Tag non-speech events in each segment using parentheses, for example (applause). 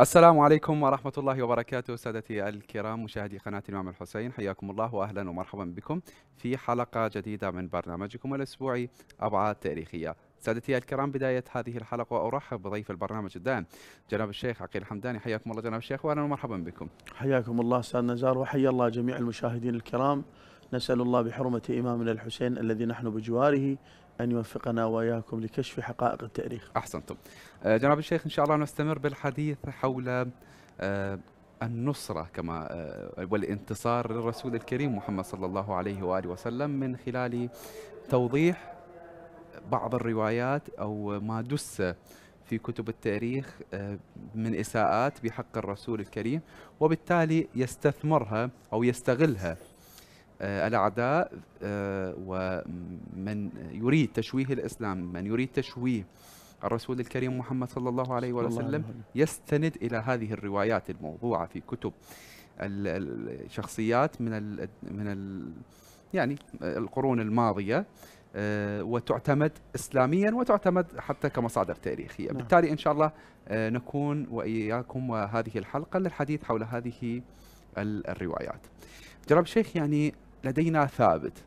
السلام عليكم ورحمة الله وبركاته سادتي الكرام مشاهدي قناة الإمام الحسين حياكم الله وأهلا ومرحبا بكم في حلقة جديدة من برنامجكم الأسبوعي أبعاد تاريخية سادتي الكرام بداية هذه الحلقة وأرحب بضيف البرنامج الدائم جناب الشيخ عقيل الحمداني حياكم الله جناب الشيخ وأهلا ومرحبا بكم حياكم الله سيد نزار وحيا الله جميع المشاهدين الكرام نسأل الله بحرمة إمامنا الحسين الذي نحن بجواره أن يوفقنا وإياكم لكشف حقائق التاريخ أحسنتم آه، جناب الشيخ ان شاء الله نستمر بالحديث حول آه، النصرة كما آه، والانتصار للرسول الكريم محمد صلى الله عليه وآله وسلم من خلال توضيح بعض الروايات أو ما دس في كتب التاريخ من إساءات بحق الرسول الكريم وبالتالي يستثمرها أو يستغلها الأعداء ومن يريد تشويه الإسلام من يريد تشويه الرسول الكريم محمد صلى الله عليه وسلم يستند إلى هذه الروايات الموضوعة في كتب الشخصيات من من يعني القرون الماضية آه، وتعتمد إسلاميا وتعتمد حتى كمصادر تاريخية نعم. بالتالي إن شاء الله آه، نكون وإياكم وهذه الحلقة للحديث حول هذه الروايات جرب الشيخ يعني لدينا ثابت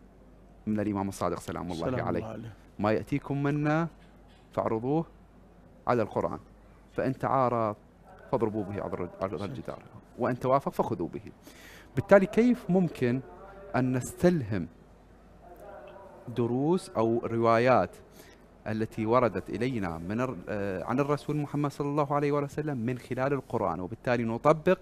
من الإمام الصادق سلام الله سلام عليه الله عليه. ما يأتيكم منا فاعرضوه على القرآن فإن تعارى فاضربوا به على الجدار وإن توافق فخذوا به بالتالي كيف ممكن أن نستلهم دروس أو روايات التي وردت إلينا من آه، عن الرسول محمد صلى الله عليه وسلم من خلال القرآن وبالتالي نطبق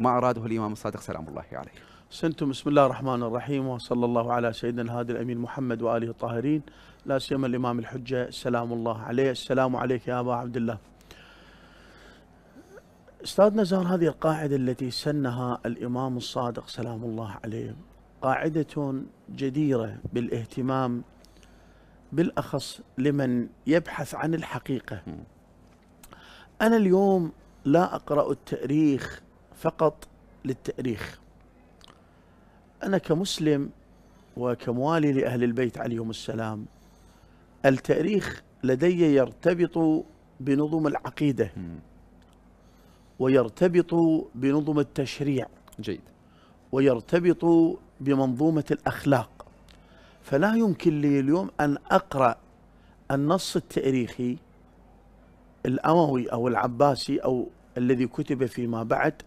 ما أراده الإمام الصادق سلام الله عليه سنتم بسم الله الرحمن الرحيم وصلى الله على سيدنا الهادي الأمين محمد وآله الطاهرين لا سيما الإمام الحجة سلام الله عليه السلام عليك يا أبا عبد الله أستاذ نزار هذه القاعدة التي سنها الإمام الصادق سلام الله عليه قاعدة جديرة بالاهتمام بالأخص لمن يبحث عن الحقيقة أنا اليوم لا أقرأ التاريخ فقط للتاريخ أنا كمسلم وكموالي لأهل البيت عليهم السلام التاريخ لدي يرتبط بنظم العقيدة ويرتبط بنظم التشريع جيد ويرتبط بمنظومة الأخلاق فلا يمكن لي اليوم أن أقرأ النص التاريخي الأموي أو العباسي أو الذي كتب فيما بعد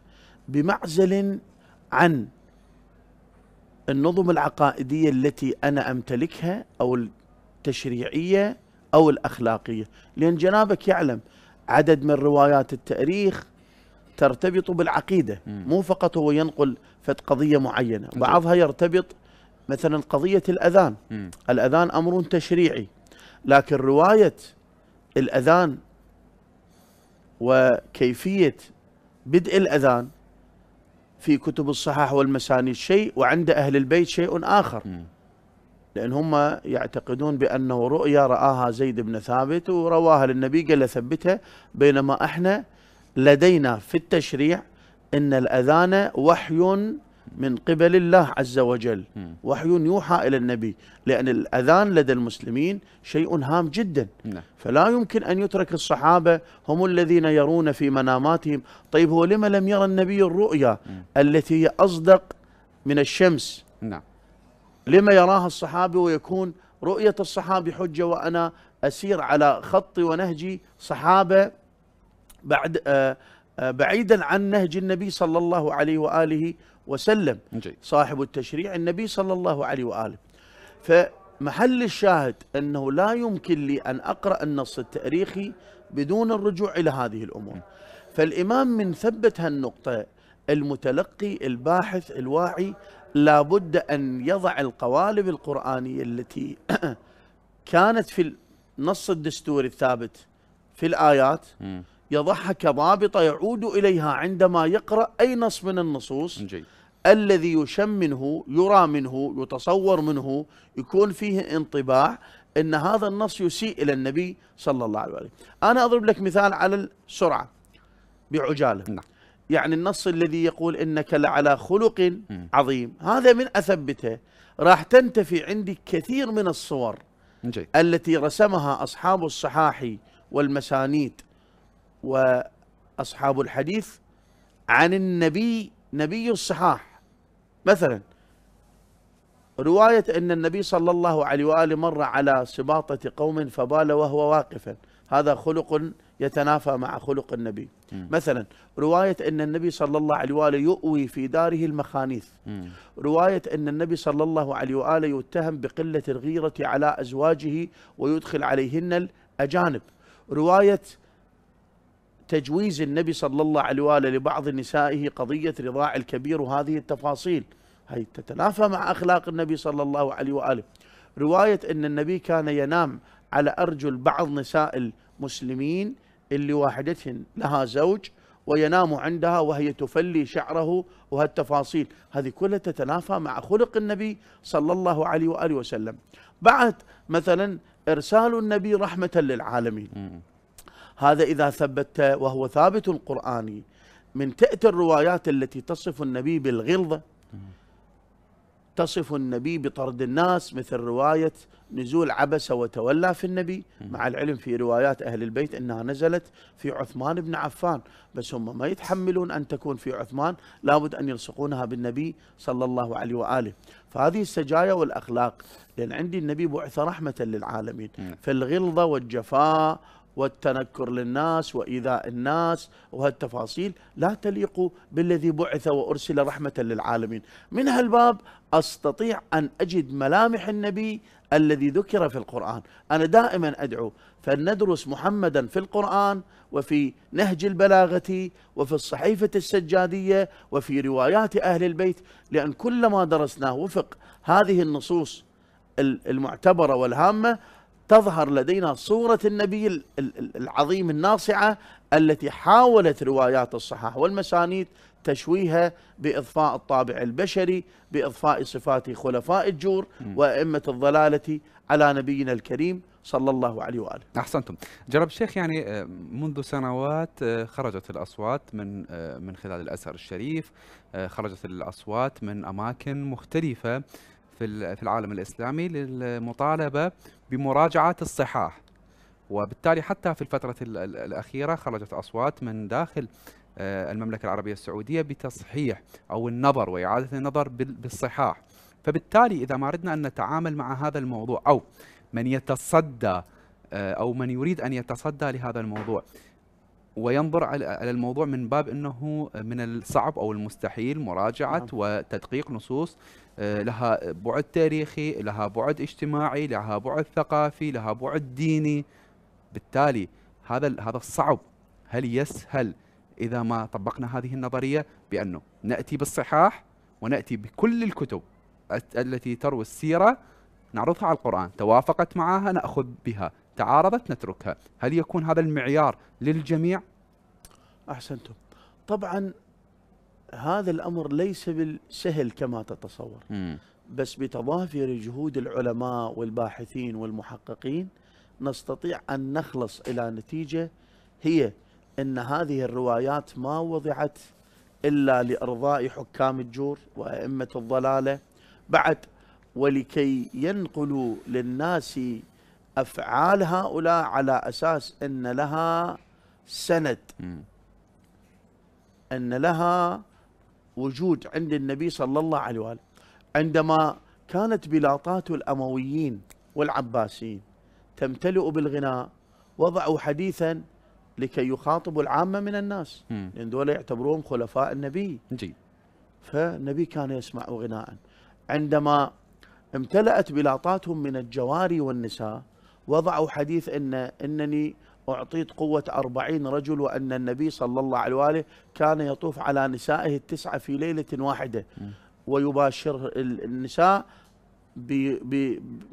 بمعزل عن النظم العقائدية التي أنا أمتلكها أو التشريعية أو الأخلاقية لأن جنابك يعلم عدد من روايات التاريخ ترتبط بالعقيدة مو فقط هو ينقل فت قضية معينة بعضها يرتبط مثلا قضية الأذان الأذان أمر تشريعي لكن رواية الأذان وكيفية بدء الأذان في كتب الصحاح والمسانيد شيء وعند أهل البيت شيء آخر لأن هم يعتقدون بأنه رؤيا رآها زيد بن ثابت ورواها للنبي قال له ثبتها بينما احنا لدينا في التشريع أن الأذان وحي من قبل الله عز وجل وحي يوحى إلى النبي لأن الأذان لدى المسلمين شيء هام جدا نعم. فلا يمكن أن يترك الصحابة هم الذين يرون في مناماتهم طيب هو لما لم يرى النبي الرؤيا التي هي أصدق من الشمس نعم لما يراها الصحابي ويكون رؤية الصحابي حجة وأنا أسير على خطي ونهجي صحابة بعد آه، آه، بعيدا عن نهج النبي صلى الله عليه وآله وسلم صاحب التشريع النبي صلى الله عليه وآله فمحل الشاهد أنه لا يمكن لي أن أقرأ النص التاريخي بدون الرجوع إلى هذه الأمور فالإمام من ثبت هالنقطة المتلقي الباحث الواعي لابد أن يضع القوالب القرآنية التي (clears throat) كانت في النص الدستوري الثابت في الآيات يضعها كضابطة يعود إليها عندما يقرأ أي نص من النصوص الذي يشم منه يرى منه يتصور منه يكون فيه انطباع أن هذا النص يسيء إلى النبي صلى الله عليه وسلم أنا أضرب لك مثال على السرعة بعجالة نعم. يعني النص الذي يقول انك لعلى خلق عظيم هذا من اثبته راح تنتفي عندي كثير من الصور جي. التي رسمها اصحاب الصحاح والمسانيد واصحاب الحديث عن النبي نبي الصحاح مثلا روايه ان النبي صلى الله عليه واله مر على سباطه قوم فبال وهو واقفا هذا خلق يتنافى مع خلق النبي مثلا رواية أن النبي صلى الله عليه وآله يؤوي في داره المخانيث رواية أن النبي صلى الله عليه وآله يتهم بقلة الغيرة على أزواجه ويدخل عليهن الأجانب رواية تجويز النبي صلى الله عليه وآله لبعض نسائه قضية رضاع الكبير وهذه التفاصيل هي تتنافى مع أخلاق النبي صلى الله عليه وآله رواية أن النبي كان ينام على أرجل بعض نساء المسلمين اللي واحدتهن لها زوج وينام عندها وهي تفلي شعره وهالتفاصيل هذه كلها تتنافى مع خلق النبي صلى الله عليه وآله وسلم بعد مثلا إرسال النبي رحمة للعالمين هذا إذا ثبت وهو ثابت القرآني من تأتي الروايات التي تصف النبي بالغلظة تصف النبي بطرد الناس مثل رواية نزول عبس وتولى في النبي مع العلم في روايات أهل البيت أنها نزلت في عثمان بن عفان بس هم ما يتحملون أن تكون في عثمان لابد أن يلصقونها بالنبي صلى الله عليه وآله فهذه السجايا والأخلاق لأن عندي النبي بعث رحمة للعالمين فالغلظة والجفاء والتنكر للناس وإيذاء الناس وهالتفاصيل لا تليق بالذي بعث وأرسل رحمة للعالمين من هالباب أستطيع أن أجد ملامح النبي الذي ذكر في القرآن أنا دائما أدعو فلندرس محمدا في القرآن وفي نهج البلاغة وفي الصحيفة السجادية وفي روايات أهل البيت لأن كلما درسناه وفق هذه النصوص المعتبرة والهامة تظهر لدينا صورة النبي العظيم الناصعة التي حاولت روايات الصحاح والمسانيد تشويهها بإضفاء الطابع البشري بإضفاء صفات خلفاء الجور وأئمة الضلالة على نبينا الكريم صلى الله عليه واله. احسنتم. جرب الشيخ يعني آه، منذ سنوات آه، خرجت الاصوات من آه، من خلال الازهر الشريف، خرجت الاصوات من اماكن مختلفه في في العالم الاسلامي للمطالبه بمراجعه الصحاح وبالتالي حتى في الفتره الاخيره خرجت اصوات من داخل آه، المملكه العربيه السعوديه بتصحيح او النظر واعاده النظر بالصحاح فبالتالي اذا ما اردنا ان نتعامل مع هذا الموضوع او من يتصدى آه، او من يريد ان يتصدى لهذا الموضوع وينظر على الموضوع من باب انه من الصعب او المستحيل مراجعه نعم. وتدقيق نصوص آه، لها بعد تاريخي لها بعد اجتماعي لها بعد ثقافي لها بعد ديني بالتالي هذا هذا الصعب هل يسهل اذا ما طبقنا هذه النظريه بانه ناتي بالصحاح وناتي بكل الكتب التي تروي السيره نعرضها على القران توافقت معها ناخذ بها تعارضت نتركها هل يكون هذا المعيار للجميع احسنتم طبعا هذا الامر ليس بالسهل كما تتصور بس بتضافر جهود العلماء والباحثين والمحققين نستطيع ان نخلص الى نتيجه هي ان هذه الروايات ما وضعت الا لارضاء حكام الجور وائمه الضلاله بعد ولكي ينقلوا للناس افعال هؤلاء على اساس ان لها سند ان لها وجود عند النبي صلى الله عليه وآله عندما كانت بلاطات الأمويين والعباسيين تمتلئ بالغناء وضعوا حديثا لكي يخاطبوا العامة من الناس مم. لأن دول يعتبرون خلفاء النبي جي. فالنبي كان يسمع غناء عندما امتلأت بلاطاتهم من الجواري والنساء وضعوا حديث إن إنني أعطيت قوة أربعين رجل وأن النبي صلى الله عليه وآله كان يطوف على نسائه التسعة في ليلة واحدة ويباشر النساء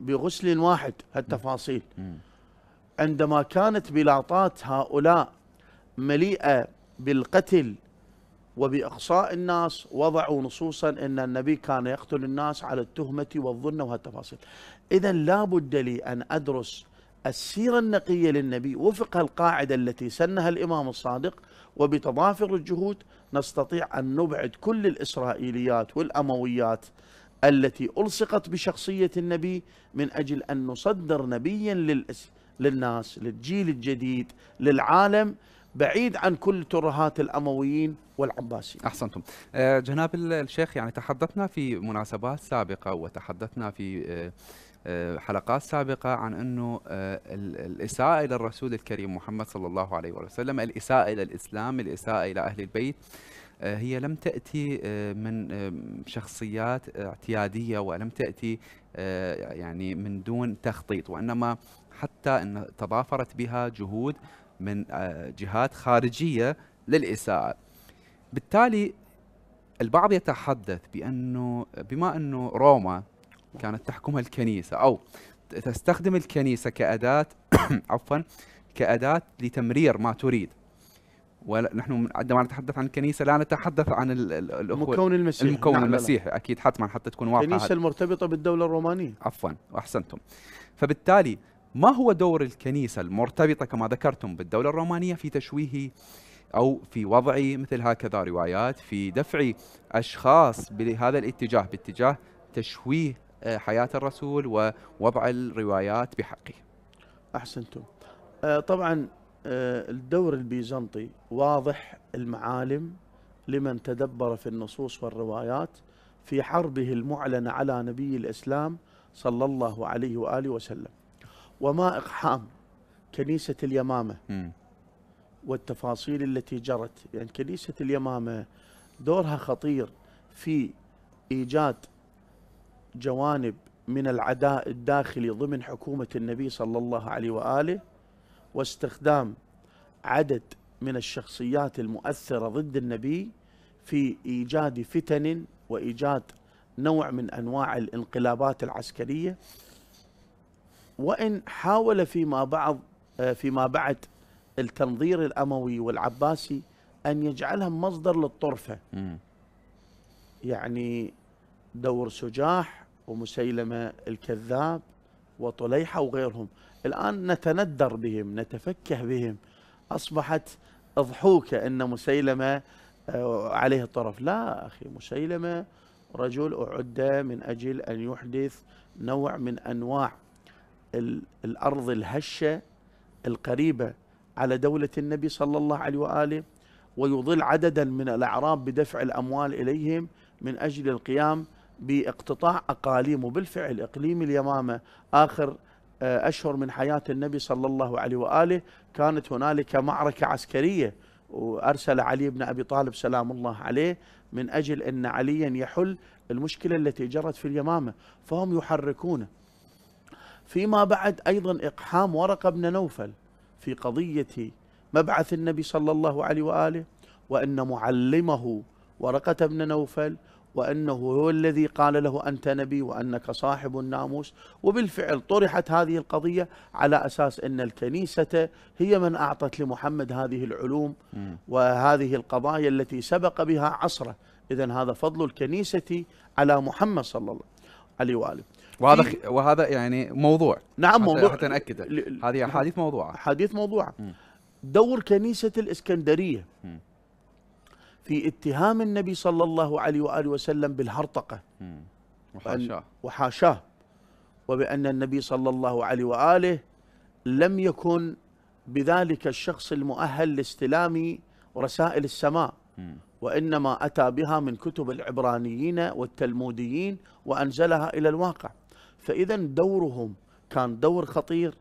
بغسل واحد هالتفاصيل عندما كانت بلاطات هؤلاء مليئة بالقتل وبإقصاء الناس وضعوا نصوصا أن النبي كان يقتل الناس على التهمة والظن وهالتفاصيل إذا لا بد لي أن أدرس السيرة النقية للنبي وفق القاعدة التي سنها الإمام الصادق وبتضافر الجهود نستطيع أن نبعد كل الإسرائيليات والأمويات التي ألصقت بشخصية النبي من أجل أن نصدر نبيا للإس... للناس للجيل الجديد للعالم بعيد عن كل ترهات الامويين والعباسيين. احسنتم. آه، جناب الشيخ يعني تحدثنا في مناسبات سابقه وتحدثنا في آه، آه، حلقات سابقة عن أنه آه، الإساءة إلى الرسول الكريم محمد صلى الله عليه وسلم الإساءة إلى الإسلام الإساءة إلى أهل البيت آه، هي لم تأتي من شخصيات اعتيادية ولم تأتي يعني من دون تخطيط وإنما حتى أن تضافرت بها جهود من جهات خارجية للإساءة بالتالي البعض يتحدث بأنه بما أنه روما كانت تحكمها الكنيسة أو تستخدم الكنيسة كأداة (coughs) عفوا كأداة لتمرير ما تريد ونحن عندما نتحدث عن الكنيسة لا نتحدث عن المكون المسيحي المكون نعم المسيحي أكيد حتما حتى تكون واضحة الكنيسة المرتبطة بالدولة الرومانية عفوا أحسنتم فبالتالي ما هو دور الكنيسة المرتبطة كما ذكرتم بالدولة الرومانية في تشويه أو في وضع مثل هكذا روايات في دفع أشخاص بهذا الاتجاه باتجاه تشويه آه، حياة الرسول ووضع الروايات بحقه أحسنتم آه، طبعا آه، الدور البيزنطي واضح المعالم لمن تدبر في النصوص والروايات في حربه المعلنة على نبي الإسلام صلى الله عليه وآله وسلم وما إقحام كنيسة اليمامة والتفاصيل التي جرت يعني كنيسة اليمامة دورها خطير في إيجاد جوانب من العداء الداخلي ضمن حكومة النبي صلى الله عليه وآله واستخدام عدد من الشخصيات المؤثرة ضد النبي في إيجاد فتن وإيجاد نوع من أنواع الانقلابات العسكرية وإن حاول فيما بعض فيما بعد التنظير الأموي والعباسي أن يجعلها مصدر للطرفة يعني دور سجاح ومسيلمة الكذاب وطليحة وغيرهم الآن نتندر بهم نتفكه بهم أصبحت أضحوكة أن مسيلمة آه، عليه الطرف لا أخي مسيلمة رجل أعد من أجل أن يحدث نوع من أنواع الأرض الهشة القريبة على دولة النبي صلى الله عليه وآله ويضل عددا من الأعراب بدفع الأموال إليهم من أجل القيام باقتطاع أقاليمه بالفعل إقليم اليمامة آخر آه، أشهر من حياة النبي صلى الله عليه وآله كانت هنالك معركة عسكرية وأرسل علي بن أبي طالب سلام الله عليه من أجل أن عليا يحل المشكلة التي جرت في اليمامة فهم يحركونه فيما بعد أيضا إقحام ورقة بن نوفل في قضية مبعث النبي صلى الله عليه وآله وأن معلمه ورقة بن نوفل وأنه هو الذي قال له أنت نبي وأنك صاحب الناموس وبالفعل طرحت هذه القضية على أساس أن الكنيسة هي من أعطت لمحمد هذه العلوم وهذه القضايا التي سبق بها عصره إذا هذا فضل الكنيسة على محمد صلى الله عليه وآله وهذا خ... وهذا يعني موضوع نعم موضوع حتى ناكد ل... هذه احاديث موضوعه احاديث موضوعه دور كنيسه الاسكندريه في اتهام النبي صلى الله عليه وآله وسلم بالهرطقة وحاشاه وحاشاه وبأن النبي صلى الله عليه وآله لم يكن بذلك الشخص المؤهل لاستلام رسائل السماء وإنما أتى بها من كتب العبرانيين والتلموديين وأنزلها إلى الواقع فإذا دورهم كان دور خطير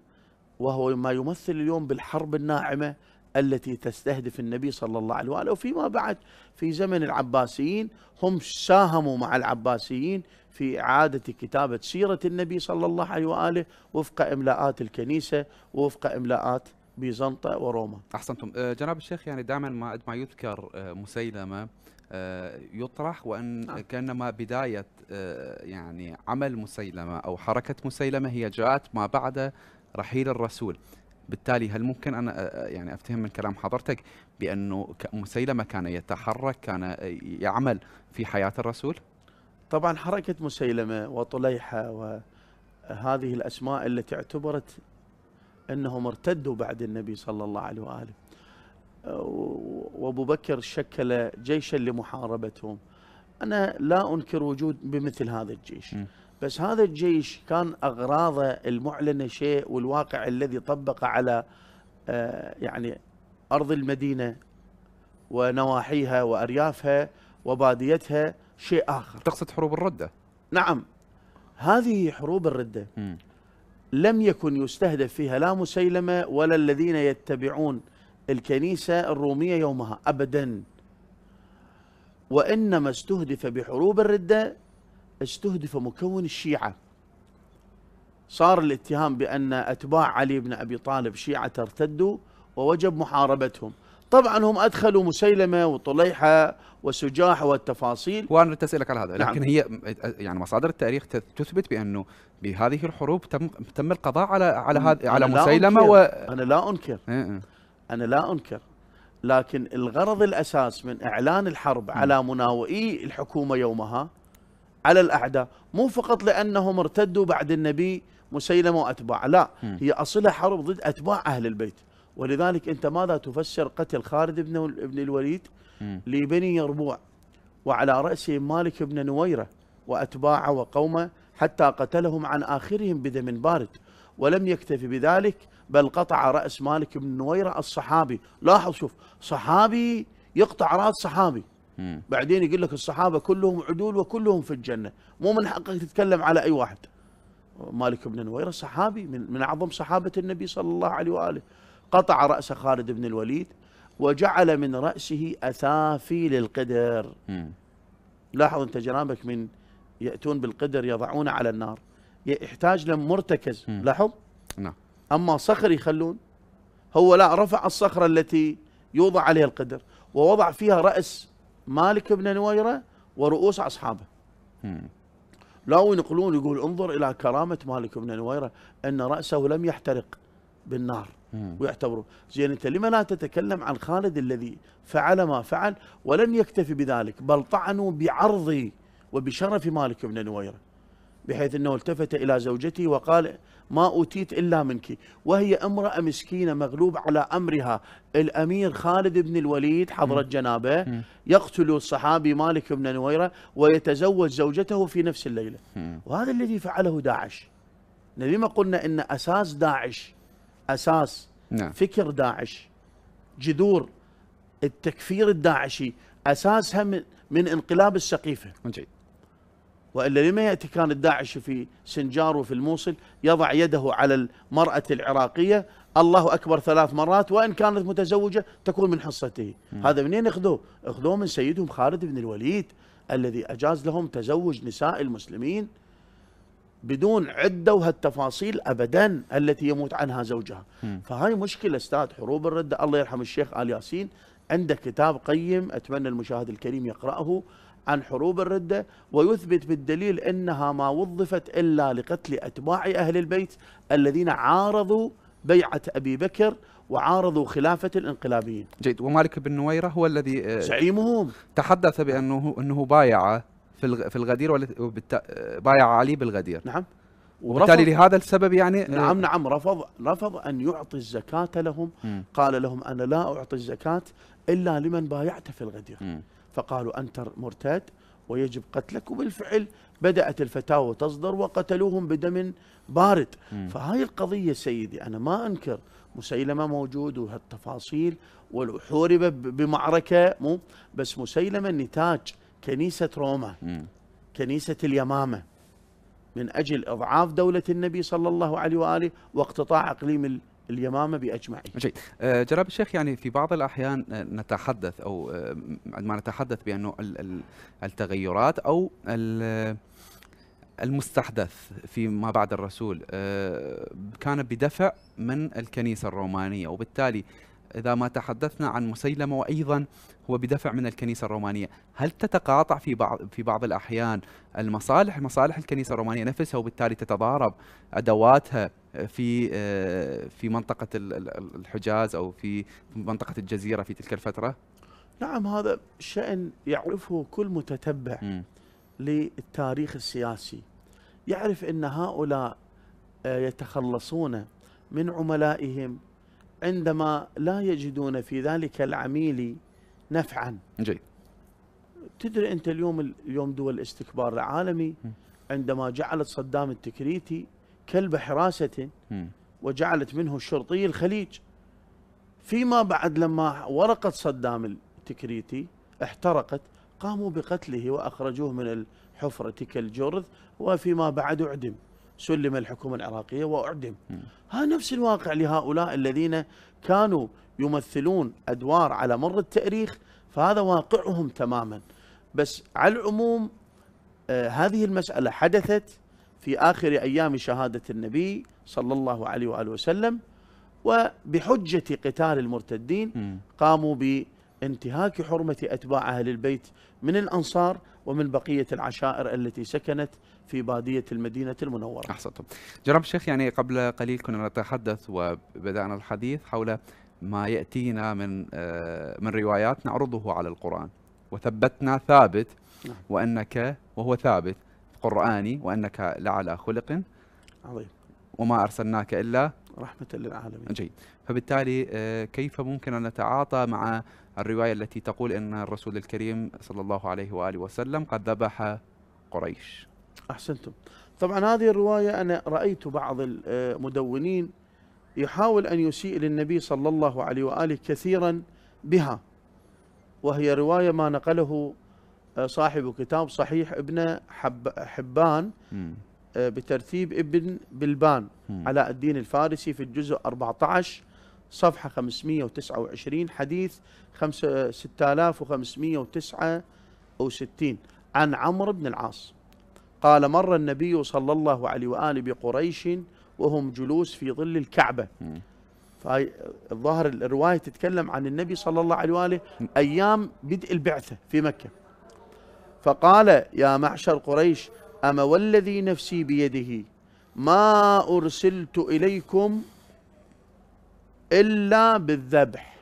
وهو ما يمثل اليوم بالحرب الناعمة التي تستهدف النبي صلى الله عليه واله وفيما بعد في زمن العباسيين هم ساهموا مع العباسيين في اعاده كتابه سيره النبي صلى الله عليه واله وفق املاءات الكنيسه ووفق املاءات بيزنطة وروما أحسنتم آه، جناب الشيخ يعني دائما ما ما يذكر آه، مسيلمة آه، يطرح وأن نعم. كأنما بداية يعني عمل مسيلمة أو حركة مسيلمة هي جاءت ما بعد رحيل الرسول بالتالي هل ممكن انا يعني افتهم من كلام حضرتك بانه مسيلمه كان يتحرك كان يعمل في حياه الرسول؟ طبعا حركه مسيلمه وطليحه وهذه الاسماء التي اعتبرت انهم ارتدوا بعد النبي صلى الله عليه واله وابو بكر شكل جيشا لمحاربتهم انا لا انكر وجود بمثل هذا الجيش بس هذا الجيش كان أغراضه المعلنة شيء والواقع الذي طبق على آه، يعني أرض المدينة ونواحيها وأريافها وباديتها شيء آخر تقصد حروب الردة؟ نعم هذه حروب الردة م. لم يكن يستهدف فيها لا مسيلمة ولا الذين يتبعون الكنيسة الرومية يومها أبدا وإنما استهدف بحروب الردة استهدف مكون الشيعة صار الاتهام بأن أتباع علي بن أبي طالب شيعة ارتدوا ووجب محاربتهم طبعا هم أدخلوا مسيلمة وطليحة وسجاح والتفاصيل وانا أتسألك اسالك على هذا نعم. لكن هي يعني مصادر التاريخ تثبت بانه بهذه الحروب تم تم القضاء على على هذا على مسيلمه و... انا لا انكر إيه، إيه. انا لا انكر لكن الغرض الاساس من اعلان الحرب نعم. على مناوئي الحكومه يومها على الأعداء مو فقط لأنهم ارتدوا بعد النبي مسيلمة وأتباع لا هي أصلها حرب ضد أتباع أهل البيت ولذلك أنت ماذا تفسر قتل خالد بن, بن الوليد لبني يربوع وعلى رأسه مالك بن نويرة وأتباعه وقومه حتى قتلهم عن آخرهم بدم بارد ولم يكتفي بذلك بل قطع رأس مالك بن نويرة الصحابي لاحظ شوف صحابي يقطع رأس صحابي مم. بعدين يقول لك الصحابه كلهم عدول وكلهم في الجنه مو من حقك تتكلم على اي واحد مالك بن نويره صحابي من, من اعظم صحابه النبي صلى الله عليه واله قطع راس خالد بن الوليد وجعل من راسه اثافي للقدر مم. لاحظ انت جنابك من ياتون بالقدر يضعونه على النار يحتاج لمرتكز مرتكز مم. لاحظ نعم اما صخر يخلون هو لا رفع الصخره التي يوضع عليها القدر ووضع فيها راس مالك بن نويرة ورؤوس أصحابه لا ينقلون يقول انظر إلى كرامة مالك بن نويرة أن رأسه لم يحترق بالنار ويعتبروا زين انت لما لا تتكلم عن خالد الذي فعل ما فعل ولم يكتفي بذلك بل طعنوا بعرض وبشرف مالك بن نويره بحيث أنه التفت إلى زوجته وقال ما أوتيت إلا منك وهي امرأة مسكينة مغلوب على أمرها الأمير خالد بن الوليد حضرة جنابه يقتل الصحابي مالك بن نويرة ويتزوج زوجته في نفس الليلة وهذا الذي فعله داعش لما قلنا أن أساس داعش أساس نعم. فكر داعش جذور التكفير الداعشي أساسها من, من انقلاب السقيفة جيد والا لما ياتي كان الداعش في سنجار وفي الموصل يضع يده على المراه العراقيه الله اكبر ثلاث مرات وان كانت متزوجه تكون من حصته مم. هذا منين اخذوه؟ اخذوه من سيدهم خالد بن الوليد الذي اجاز لهم تزوج نساء المسلمين بدون عده وهالتفاصيل ابدا التي يموت عنها زوجها م. فهاي مشكله استاذ حروب الرده الله يرحم الشيخ ال ياسين عنده كتاب قيم اتمنى المشاهد الكريم يقراه عن حروب الردة ويثبت بالدليل أنها ما وظفت إلا لقتل أتباع أهل البيت الذين عارضوا بيعة أبي بكر وعارضوا خلافة الانقلابيين جيد ومالك بن نويرة هو الذي زعيمهم آه، تحدث بأنه أنه بايع في الغدير بايع علي بالغدير نعم وبالتالي لهذا السبب يعني آه، نعم نعم رفض رفض ان يعطي الزكاه لهم قال لهم انا لا اعطي الزكاه الا لمن بايعت في الغدير فقالوا أنت مرتد ويجب قتلك وبالفعل بدأت الفتاوى تصدر وقتلوهم بدم بارد م. فهاي القضية سيدي أنا ما أنكر مسيلمة موجود وهالتفاصيل وحورب بمعركة مو بس مسيلمة نتاج كنيسة روما م. كنيسة اليمامة من أجل إضعاف دولة النبي صلى الله عليه وآله واقتطاع أقليم اليمامه باجمعها. جيد، آه، جناب الشيخ يعني في بعض الاحيان آه، نتحدث او عندما آه، نتحدث بانه التغيرات او المستحدث فيما بعد الرسول كان بدفع من الكنيسه الرومانيه وبالتالي اذا ما تحدثنا عن مسيلمه وايضا هو بدفع من الكنيسه الرومانيه، هل تتقاطع في بعض في بعض الاحيان المصالح مصالح الكنيسه الرومانيه نفسها وبالتالي تتضارب ادواتها في آه، في منطقه الحجاز او في منطقه الجزيره في تلك الفتره؟ نعم هذا شان يعرفه كل متتبع م. للتاريخ السياسي يعرف ان هؤلاء آه، يتخلصون من عملائهم عندما لا يجدون في ذلك العميل نفعا جيد تدري انت اليوم اليوم دول الاستكبار العالمي عندما جعلت صدام التكريتي كلب حراسة وجعلت منه الشرطي الخليج فيما بعد لما ورقة صدام التكريتي احترقت قاموا بقتله وأخرجوه من الحفرة كالجرذ وفيما بعد أعدم سلم الحكومة العراقية وأعدم ها نفس الواقع لهؤلاء الذين كانوا يمثلون أدوار على مر التاريخ فهذا واقعهم تماما بس على العموم آه هذه المسألة حدثت في آخر أيام شهادة النبي صلى الله عليه وآله وسلم وبحجة قتال المرتدين قاموا بانتهاك حرمة أتباع أهل البيت من الأنصار ومن بقية العشائر التي سكنت في بادية المدينة المنورة أحسنتم جرام الشيخ يعني قبل قليل كنا نتحدث وبدأنا الحديث حول ما يأتينا من آه، من روايات نعرضه على القرآن وثبتنا ثابت نعم. وأنك وهو ثابت قرآني وأنك لعلى خلق عظيم وما أرسلناك إلا رحمة للعالمين جيد فبالتالي آه، كيف ممكن أن نتعاطى مع الرواية التي تقول أن الرسول الكريم صلى الله عليه وآله وسلم قد ذبح قريش أحسنتم طبعا هذه الرواية أنا رأيت بعض المدونين آه، يحاول أن يسيء للنبي صلى الله عليه وآله كثيرا بها وهي رواية ما نقله آه، صاحب كتاب صحيح ابن حب حبان آه، بترتيب ابن بلبان علاء الدين الفارسي في الجزء 14 صفحة 529 حديث 6569 آه، عن عمرو بن العاص قال مر النبي صلى الله عليه وآله بقريش وهم جلوس في ظل الكعبة فهي الظاهر الرواية تتكلم عن النبي صلى الله عليه وآله أيام بدء البعثة في مكة فقال يا معشر قريش أما والذي نفسي بيده ما أرسلت إليكم إلا بالذبح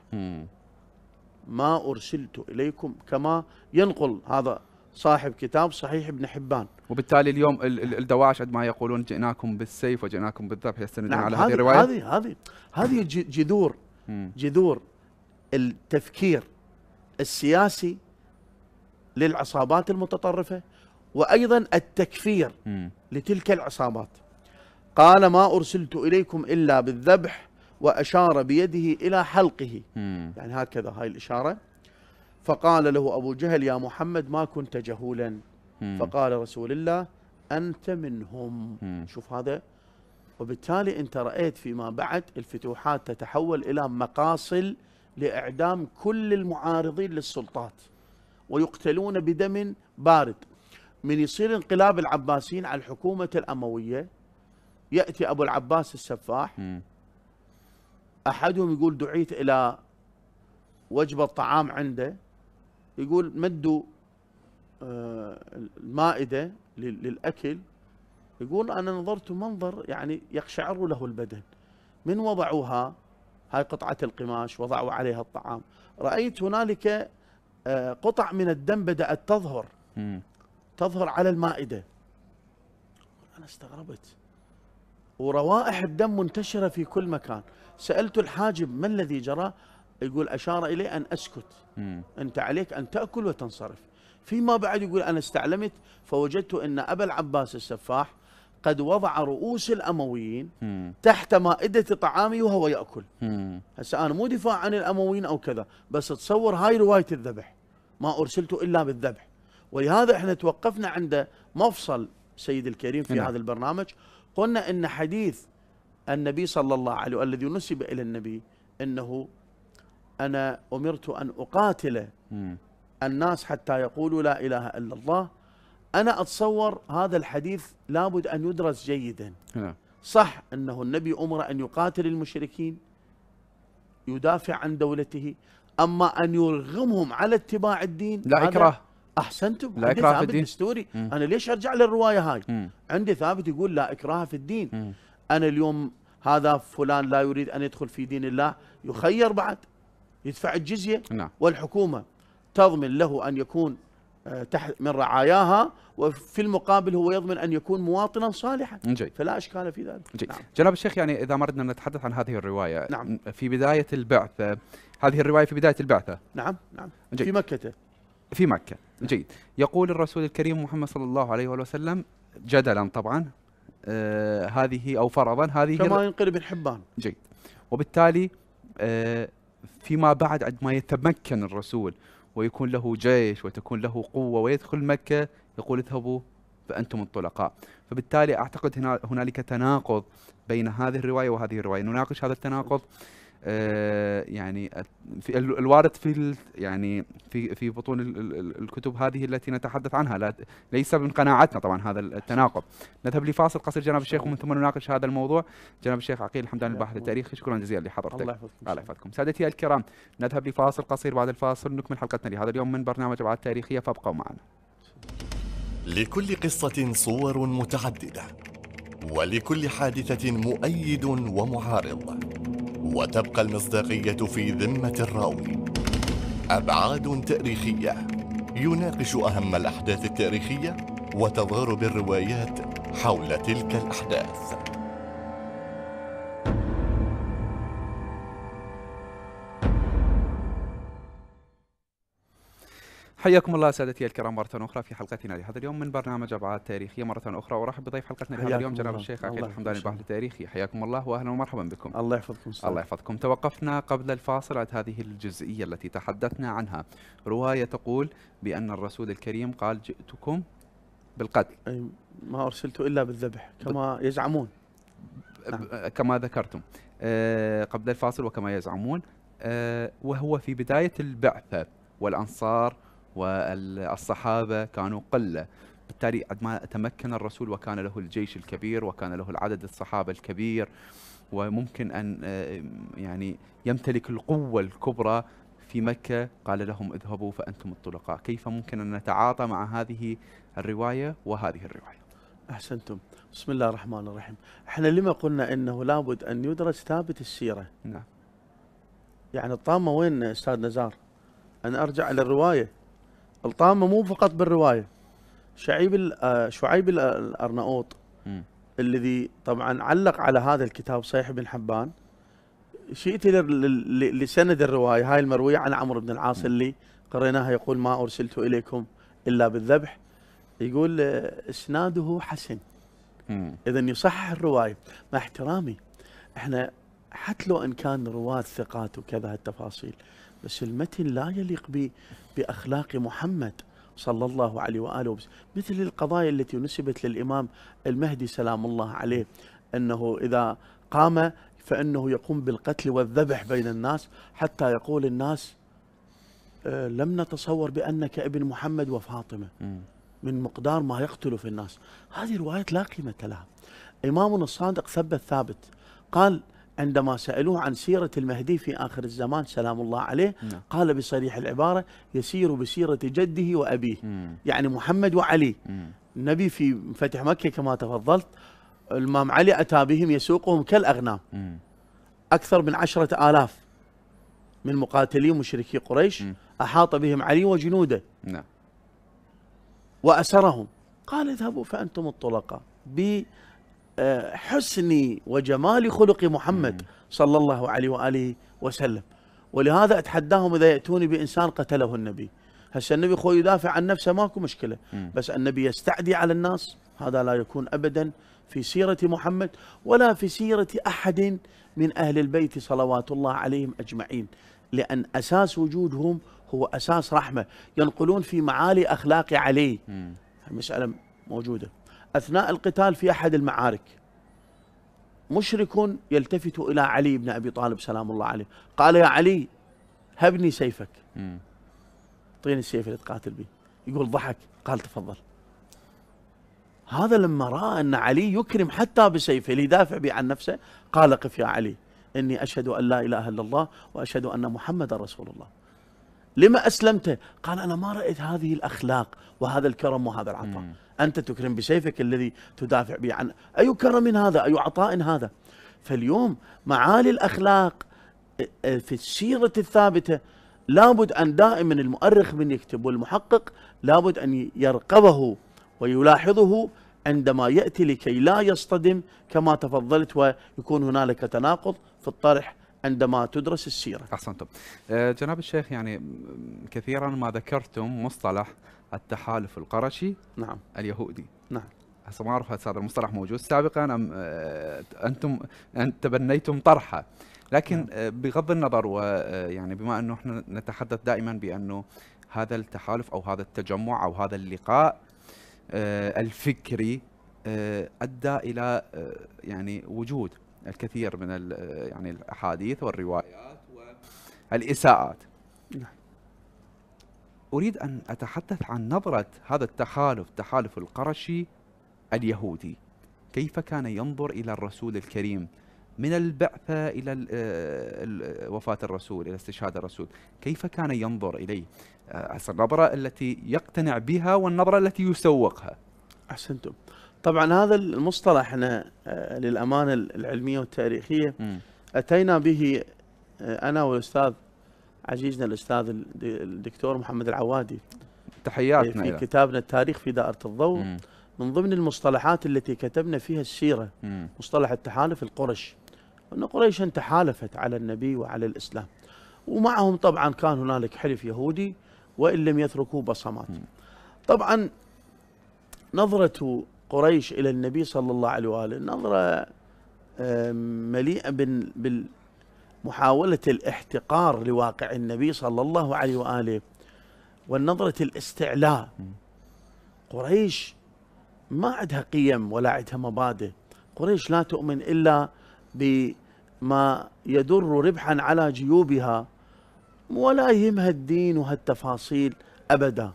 ما أرسلت إليكم كما ينقل هذا صاحب كتاب صحيح ابن حبان وبالتالي اليوم الدواعش عندما يقولون جئناكم بالسيف وجئناكم بالذبح يستندون نعم على هذه الروايه هذه هذه هذه جذور جذور التفكير السياسي للعصابات المتطرفه وايضا التكفير م. لتلك العصابات قال ما ارسلت اليكم الا بالذبح واشار بيده الى حلقه م. يعني هكذا هاي الاشاره فقال له ابو جهل يا محمد ما كنت جهولا م. فقال رسول الله انت منهم شوف هذا وبالتالي انت رايت فيما بعد الفتوحات تتحول الى مقاصل لاعدام كل المعارضين للسلطات ويقتلون بدم بارد من يصير انقلاب العباسيين على الحكومة الأموية يأتي أبو العباس السفاح م. أحدهم يقول دعيت إلى وجبة طعام عنده يقول مدوا آه، المائدة للأكل يقول أنا نظرت منظر يعني يقشعر له البدن من وضعوها هاي قطعة القماش وضعوا عليها الطعام رأيت هنالك آه، قطع من الدم بدات تظهر تظهر على المائده انا استغربت وروائح الدم منتشره في كل مكان سالت الحاجب ما الذي جرى يقول اشار الي ان اسكت انت عليك ان تاكل وتنصرف فيما بعد يقول انا استعلمت فوجدت ان ابا العباس السفاح قد وضع رؤوس الامويين تحت مائده طعامي وهو ياكل هسه انا مو دفاع عن الامويين او كذا بس تصور هاي روايه الذبح ما أرسلت إلا بالذبح ولهذا احنا توقفنا عند مفصل سيد الكريم في نعم. هذا البرنامج قلنا ان حديث النبي صلى الله عليه وسلم الذي نسب الى النبي انه انا امرت ان اقاتل الناس حتى يقولوا لا اله الا الله انا اتصور هذا الحديث لابد ان يدرس جيدا نعم. صح انه النبي امر ان يقاتل المشركين يدافع عن دولته اما ان يرغمهم على اتباع الدين لا اكراه احسنتم لا إكراه في الدين. دستوري مم. انا ليش ارجع للروايه هاي مم. عندي ثابت يقول لا اكراه في الدين مم. انا اليوم هذا فلان لا يريد ان يدخل في دين الله يخير بعد يدفع الجزيه نعم. والحكومه تضمن له ان يكون آه، تحت من رعاياها وفي المقابل هو يضمن ان يكون مواطنا صالحا جي. فلا اشكال في ذلك جي. نعم. جناب الشيخ يعني اذا مردنا نتحدث عن هذه الروايه نعم. في بدايه البعثه هذه الرواية في بداية البعثة نعم نعم جيد. في مكة في مكة نعم. جيد يقول الرسول الكريم محمد صلى الله عليه وسلم جدلا طبعا آه هذه أو فرضا هذه كما ينقلب الحبان جيد وبالتالي آه فيما بعد عندما يتمكن الرسول ويكون له جيش وتكون له قوة ويدخل مكة يقول اذهبوا فأنتم الطلقاء فبالتالي أعتقد هنا هنالك تناقض بين هذه الرواية وهذه الرواية نناقش هذا التناقض آه، يعني في الوارد في يعني في في بطون الكتب هذه التي نتحدث عنها لا ليس من قناعتنا طبعا هذا التناقض نذهب لفاصل قصير جناب الشيخ ومن ثم نناقش هذا الموضوع جناب الشيخ عقيل الحمداني الباحث التاريخي شكرا جزيلا لحضرتك الله يحفظكم سادتي الكرام نذهب لفاصل قصير بعد الفاصل نكمل حلقتنا لهذا اليوم من برنامج ابعاد تاريخيه فابقوا معنا لكل قصه صور متعدده ولكل حادثه مؤيد ومعارض وتبقى المصداقية في ذمة الراوي أبعاد تاريخية يناقش أهم الأحداث التاريخية وتضارب الروايات حول تلك الأحداث حياكم الله سادتي الكرام مرة أخرى في حلقتنا لهذا اليوم من برنامج أبعاد تاريخية مرة أخرى وأرحب بضيف حلقتنا لهذا اليوم جناب الشيخ أخي الحمداني الباحث التاريخي حياكم الله وأهلا ومرحبا بكم الله يحفظكم سلام. الله يحفظكم توقفنا قبل الفاصل عند هذه الجزئية التي تحدثنا عنها رواية تقول بأن الرسول الكريم قال جئتكم بالقتل أي ما أرسلت إلا بالذبح كما يزعمون نعم. آه، كما ذكرتم أه قبل الفاصل وكما يزعمون أه وهو في بداية البعثة والأنصار والصحابة كانوا قلة بالتالي عندما تمكن الرسول وكان له الجيش الكبير وكان له العدد الصحابة الكبير وممكن أن آه، يعني يمتلك القوة الكبرى في مكة قال لهم اذهبوا فأنتم الطلقاء كيف ممكن أن نتعاطى مع هذه الرواية وهذه الرواية أحسنتم بسم الله الرحمن الرحيم احنا لما قلنا أنه لابد أن يدرج ثابت السيرة نعم يعني الطامة وين أستاذ نزار أنا أرجع للرواية الطامه مو فقط بالروايه شعيب آه، شعيب الارناؤوط الذي طبعا علق على هذا الكتاب صحيح بن حبان شئت لسند الروايه هاي المرويه عن عمرو بن العاص اللي قريناها يقول ما ارسلت اليكم الا بالذبح يقول آه، اسناده حسن اذا يصحح الروايه مع احترامي احنا حتى لو ان كان رواه ثقات وكذا التفاصيل بس المتن لا يليق بأخلاق محمد صلى الله عليه وآله مثل القضايا التي نسبت للإمام المهدي سلام الله عليه أنه إذا قام فإنه يقوم بالقتل والذبح بين الناس حتى يقول الناس آه، لم نتصور بأنك ابن محمد وفاطمة من مقدار ما يقتل في الناس هذه الرواية لا قيمة لها إمامنا الصادق ثبت ثابت قال عندما سألوه عن سيرة المهدي في آخر الزمان سلام الله عليه نعم. قال بصريح العبارة يسير بسيرة جده وأبيه مم. يعني محمد وعلي مم. النبي في فتح مكة كما تفضلت الإمام علي أتى بهم يسوقهم كالأغنام مم. أكثر من عشرة آلاف من مقاتلي مشركي قريش مم. أحاط بهم علي وجنوده نعم. وأسرهم قال اذهبوا فأنتم الطلقاء بمهدي حسن وجمال خلق محمد صلى الله عليه واله وسلم ولهذا اتحداهم اذا ياتوني بانسان قتله النبي هسه النبي خو يدافع عن نفسه ماكو مشكله بس النبي يستعدي على الناس هذا لا يكون ابدا في سيره محمد ولا في سيره احد من اهل البيت صلوات الله عليهم اجمعين لان اساس وجودهم هو اساس رحمه ينقلون في معالي اخلاق علي المساله موجوده أثناء القتال في أحد المعارك مشرك يلتفت إلى علي بن أبي طالب سلام الله عليه قال يا علي هبني سيفك اعطيني السيف اللي تقاتل به يقول ضحك قال تفضل هذا لما راى ان علي يكرم حتى بسيفه ليدافع به عن نفسه قال قف يا علي اني اشهد ان لا اله الا الله واشهد ان محمدا رسول الله لما أسلمت قال أنا ما رأيت هذه الأخلاق وهذا الكرم وهذا العطاء أنت تكرم بسيفك الذي تدافع به عن أي كرم هذا أي عطاء هذا فاليوم معالي الأخلاق في السيرة الثابتة لابد أن دائما المؤرخ من يكتب والمحقق لابد أن يرقبه ويلاحظه عندما يأتي لكي لا يصطدم كما تفضلت ويكون هنالك تناقض في الطرح عندما تدرس السيرة أحسنتم آه، جناب الشيخ يعني كثيرا ما ذكرتم مصطلح التحالف القرشي نعم اليهودي نعم هسه ما اعرف هذا المصطلح موجود سابقا ام آه، انتم انت تبنيتم طرحه لكن نعم. آه، بغض النظر ويعني بما انه احنا نتحدث دائما بانه هذا التحالف او هذا التجمع او هذا اللقاء الفكري ادى الى يعني وجود الكثير من يعني الاحاديث والروايات والاساءات نعم. اريد ان اتحدث عن نظره هذا التحالف تحالف القرشي اليهودي كيف كان ينظر الى الرسول الكريم من البعثة إلى وفاة الرسول إلى استشهاد الرسول كيف كان ينظر إليه النظرة التي يقتنع بها والنظرة التي يسوقها أحسنتم طبعا هذا المصطلح احنا آه، للامانه العلميه والتاريخيه م. اتينا به آه، انا والاستاذ عزيزنا الاستاذ الدكتور محمد العوادي تحياتنا في كتابنا التاريخ في دائره الضوء م. من ضمن المصطلحات التي كتبنا فيها السيره م. مصطلح التحالف القرش ان قريشا تحالفت على النبي وعلى الاسلام ومعهم طبعا كان هنالك حلف يهودي وان لم يتركوا بصمات م. طبعا نظره قريش إلى النبي صلى الله عليه وآله نظرة مليئة بمحاولة الاحتقار لواقع النبي صلى الله عليه وآله والنظرة الاستعلاء قريش ما عندها قيم ولا عندها مبادئ قريش لا تؤمن إلا بما يدر ربحا على جيوبها ولا يهمها الدين وهالتفاصيل أبدا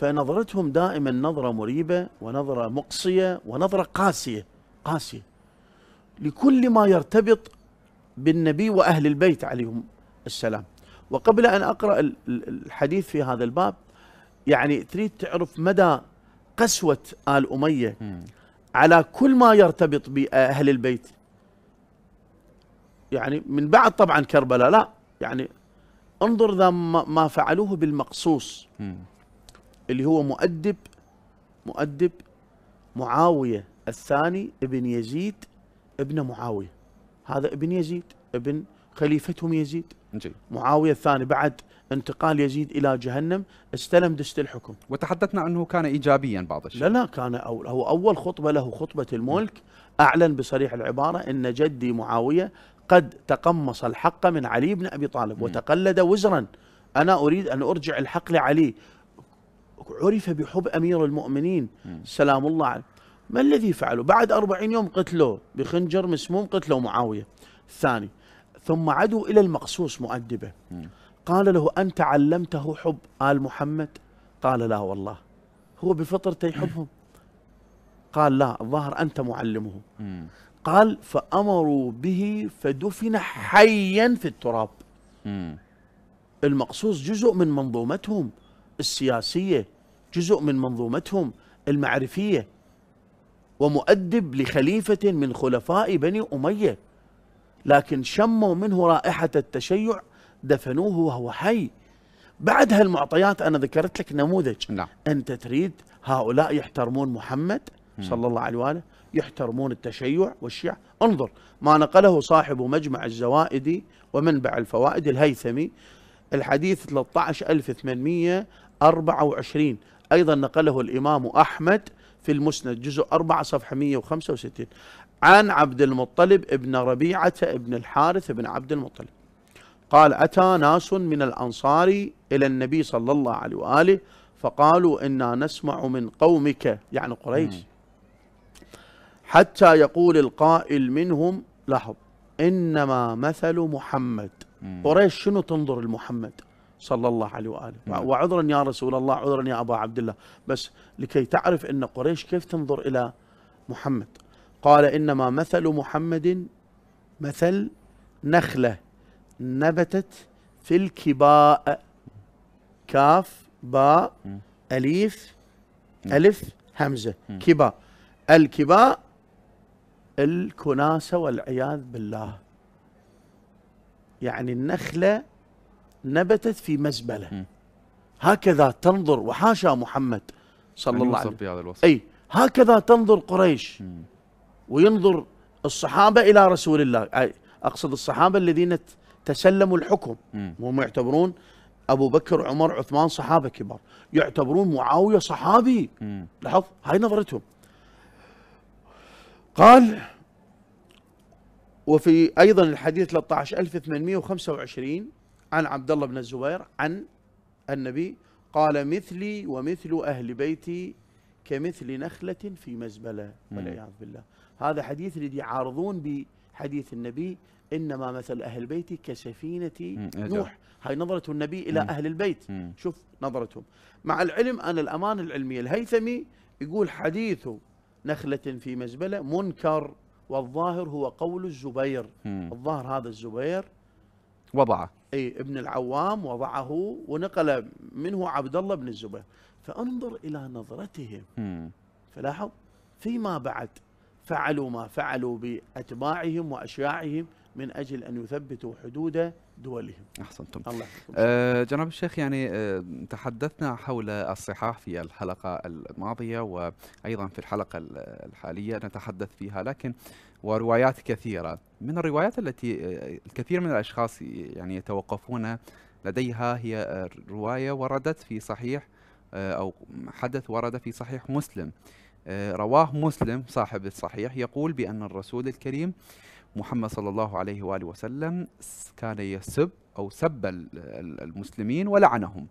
فنظرتهم دائما نظرة مريبة ونظرة مقصية ونظرة قاسية قاسية لكل ما يرتبط بالنبي وأهل البيت عليهم السلام وقبل أن أقرأ الحديث في هذا الباب يعني تريد تعرف مدى قسوة آل أمية على كل ما يرتبط بأهل البيت يعني من بعد طبعا كربلاء لا يعني انظر ذا ما فعلوه بالمقصوص اللي هو مؤدب مؤدب معاوية الثاني ابن يزيد ابن معاوية هذا ابن يزيد ابن خليفتهم يزيد جي. معاوية الثاني بعد انتقال يزيد إلى جهنم استلم دست الحكم وتحدثنا أنه كان إيجابيا بعض الشيء لا لا كان أول هو أول خطبة له خطبة الملك أعلن بصريح العبارة أن جدي معاوية قد تقمص الحق من علي بن أبي طالب وتقلد وزرا أنا أريد أن أرجع الحق لعلي عرف بحب أمير المؤمنين سلام الله عليه ما الذي فعله بعد أربعين يوم قتلوه بخنجر مسموم قتلوا معاوية الثاني ثم عدوا إلى المقصوص مؤدبة قال له أنت علمته حب آل محمد قال لا والله هو بفطرته يحبهم قال لا الظاهر أنت معلمه قال فأمروا به فدفن حيا في التراب المقصوص جزء من منظومتهم السياسية جزء من منظومتهم المعرفية ومؤدب لخليفة من خلفاء بني أمية لكن شموا منه رائحة التشيع دفنوه وهو حي بعد هالمعطيات أنا ذكرت لك نموذج نعم. أنت تريد هؤلاء يحترمون محمد صلى الله عليه وآله يحترمون التشيع والشيعة انظر ما نقله صاحب مجمع الزوائد ومنبع الفوائد الهيثمي الحديث 13800 24 أيضا نقله الإمام أحمد في المسند جزء 4 صفحة 165 عن عبد المطلب ابن ربيعة ابن الحارث ابن عبد المطلب قال أتى ناس من الأنصار إلى النبي صلى الله عليه وآله فقالوا إنا نسمع من قومك يعني قريش حتى يقول القائل منهم لاحظ إنما مثل محمد قريش شنو تنظر لمحمد صلى الله عليه وآله نعم. وعذرا يا رسول الله عذرا يا أبا عبد الله بس لكي تعرف أن قريش كيف تنظر إلى محمد قال إنما مثل محمد مثل نخلة نبتت في الكباء كاف باء أليف ألف همزة كباء الكباء الكناسة والعياذ بالله يعني النخلة نبتت في مزبلة م. هكذا تنظر وحاشا محمد صلى الله عليه وسلم أي هكذا تنظر قريش م. وينظر الصحابة إلى رسول الله أقصد الصحابة الذين تسلموا الحكم وهم يعتبرون أبو بكر عمر عثمان صحابة كبار يعتبرون معاوية صحابي لاحظ هاي نظرتهم قال وفي أيضا الحديث 13825 عن عبد الله بن الزبير عن النبي قال مثلي ومثل أهل بيتي كمثل نخلة في مزبلة والعياذ بالله هذا حديث الذي يعارضون بحديث النبي إنما مثل أهل بيتي كسفينة نوح هاي نظرة النبي إلى أهل البيت شوف نظرتهم مع العلم أن الأمان العلمية الهيثمي يقول حديث نخلة في مزبلة منكر والظاهر هو قول الزبير الظاهر هذا الزبير وضعه أي ابن العوام وضعه ونقل منه عبد الله بن الزبير فانظر إلى نظرتهم فلاحظ فيما بعد فعلوا ما فعلوا بأتباعهم وأشياعهم من أجل أن يثبتوا حدود دولهم احسنتم الله أه جناب الشيخ يعني آه، تحدثنا حول الصحاح في الحلقه الماضيه وايضا في الحلقه الحاليه نتحدث فيها لكن وروايات كثيره من الروايات التي آه، الكثير من الاشخاص يعني يتوقفون لديها هي روايه وردت في صحيح آه، او حدث ورد في صحيح مسلم رواه مسلم صاحب الصحيح يقول بان الرسول الكريم محمد صلى الله عليه وآله وسلم كان يسب أو سب المسلمين ولعنهم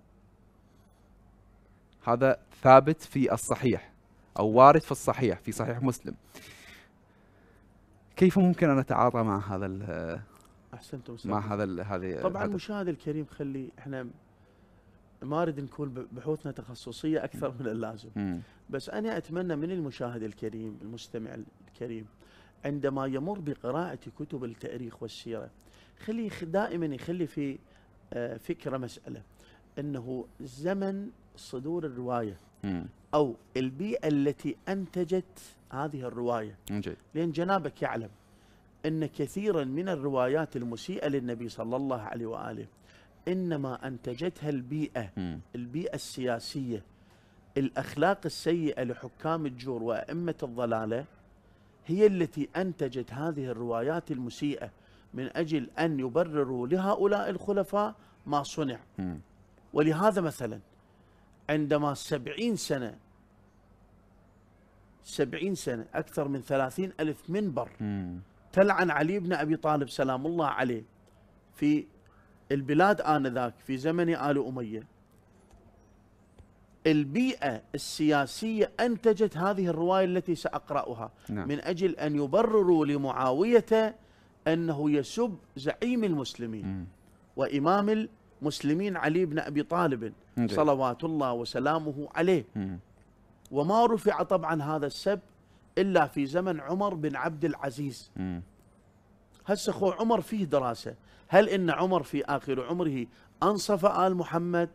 هذا ثابت في الصحيح أو وارد في الصحيح في صحيح مسلم كيف ممكن أن أتعاطى مع هذا أحسنتم مع هذا هذه طبعا المشاهد الكريم خلي احنا ما اريد نكون بحوثنا تخصصيه اكثر من اللازم بس انا اتمنى من المشاهد الكريم المستمع الكريم عندما يمر بقراءة كتب التاريخ والسيرة خلي دائما يخلي في آه، فكرة مسألة أنه زمن صدور الرواية أو البيئة التي أنتجت هذه الرواية جيد. لأن جنابك يعلم أن كثيرا من الروايات المسيئة للنبي صلى الله عليه وآله إنما أنتجتها البيئة البيئة السياسية الأخلاق السيئة لحكام الجور وأئمة الضلالة هي التي أنتجت هذه الروايات المسيئة من أجل أن يبرروا لهؤلاء الخلفاء ما صنع ولهذا مثلا عندما سبعين سنة سبعين سنة أكثر من ثلاثين ألف منبر تلعن علي بن أبي طالب سلام الله عليه في البلاد آنذاك في زمن آل أمية البيئة السياسية أنتجت هذه الرواية التي سأقرأها نعم. من أجل أن يبرروا لمعاوية أنه يسب زعيم المسلمين م. وإمام المسلمين علي بن أبي طالب م. صلوات الله وسلامه عليه م. وما رفع طبعا هذا السب إلا في زمن عمر بن عبد العزيز هسه أخو عمر فيه دراسة هل إن عمر في آخر عمره أنصف آل محمد؟